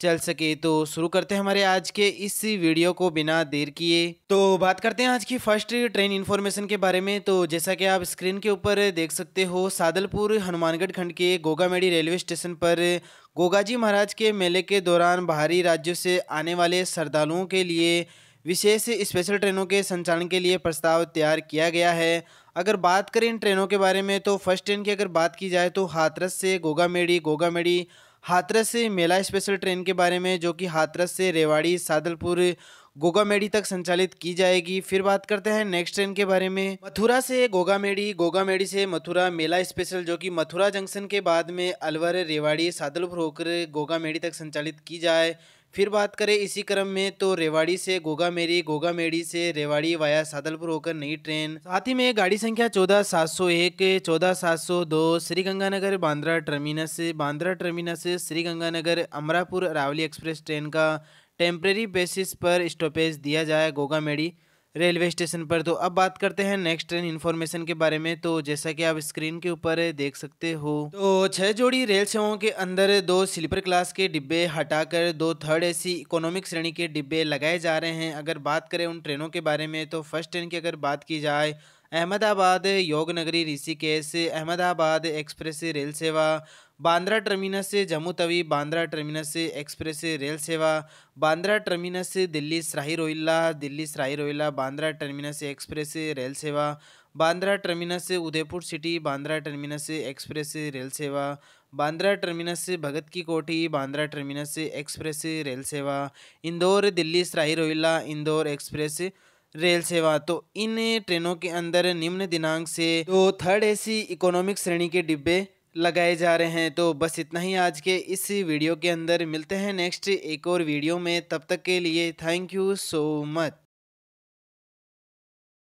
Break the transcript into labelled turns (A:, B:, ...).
A: चल सके तो शुरू करते हैं हमारे आज के इस वीडियो को बिना देर किए तो बात करते हैं आज की फर्स्ट ट्रेन इन्फॉर्मेशन के बारे में तो जैसा कि आप स्क्रीन के ऊपर देख सकते हो सादलपुर हनुमानगढ़ खंड के गोगामेड़ी रेलवे स्टेशन पर गोगाजी महाराज के मेले के दौरान बाहरी राज्यों से आने वाले श्रद्धालुओं के लिए विशेष स्पेशल ट्रेनों के संचालन के लिए प्रस्ताव तैयार किया गया है अगर बात करें इन ट्रेनों के बारे में तो फर्स्ट ट्रेन की अगर बात की जाए तो हाथरस से गोगामेड़ी गोगामेड़ी हाथरस से मेला स्पेशल ट्रेन के बारे में जो कि हाथरस से रेवाड़ी सादलपुर गोगामेड़ी तक संचालित की जाएगी फिर बात करते हैं नेक्स्ट ट्रेन के बारे में मथुरा से गोगामेड़ी गोगामेड़ी से मथुरा मेला स्पेशल जो कि मथुरा जंक्शन के बाद में अलवर रेवाड़ी सादलपुर होकर गोगामेड़ी तक संचालित की जाए फिर बात करें इसी क्रम में तो रेवाड़ी से गोगा मेरी गोगा मेडी से रेवाड़ी वाया सादलपुर होकर नई ट्रेन साथ ही में गाड़ी संख्या चौदह सात सौ एक चौदह सात सौ दो Shri Ganganagar Bandra terminus Bandra terminus Shri Ganganagar Amarapur Aravali express train का टेम्प्रेरी बेसिस पर स्टॉपेज दिया जाए गोगा मेडी रेलवे स्टेशन पर तो अब बात करते हैं नेक्स्ट ट्रेन इन्फॉर्मेशन के बारे में तो जैसा कि आप स्क्रीन के ऊपर देख सकते हो तो छह जोड़ी रेल सेवाओं के अंदर दो स्लीपर क्लास के डिब्बे हटाकर दो थर्ड एसी इकोनॉमिक श्रेणी के डिब्बे लगाए जा रहे हैं अगर बात करें उन ट्रेनों के बारे में तो फर्स्ट ट्रेन की अगर बात की जाए अहमदाबाद योग नगरी ऋषिकेश अहमदाबाद एक्सप्रेस रेल सेवा Bandra terminus Jammu Tawi Bandra terminus express rail सेवा Bandra terminus Delhi Sarai Rohilla Delhi Sarai Rohilla Bandra terminus express rail सेवा Bandra terminus Udaipur city Bandra terminus express rail सेवा बांद्रा टर्मिनस भगत की कोठी बांद्रा टर्मिनस से एक्सप्रेस रेल सेवा इंदौर दिल्ली सराही रोहिल्ला इंदौर एक्सप्रेस रेल सेवा तो इन ट्रेनों के अंदर निम्न दिनांक से तो थर्ड एसी इकोनॉमिक श्रेणी के डिब्बे लगाए जा रहे हैं तो बस इतना ही आज के इस वीडियो के अंदर मिलते हैं नेक्स्ट एक और वीडियो में तब तक के लिए थैंक यू सो मच